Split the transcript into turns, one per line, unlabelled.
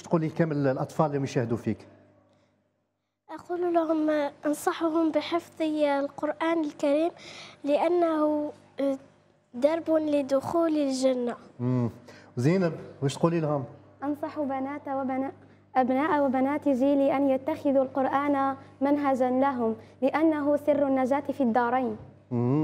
واش تقولي كامل الاطفال اللي يشاهدوا فيك
اقول لهم انصحهم بحفظ القران الكريم لانه آه، درب
لدخول الجنه
امم زينب واش تقولي لهم
انصح بنات وبنا أبناء وبنات جيلي أن يتخذوا القرآن منهجا لهم لأنه سر النجاة في الدارين
امم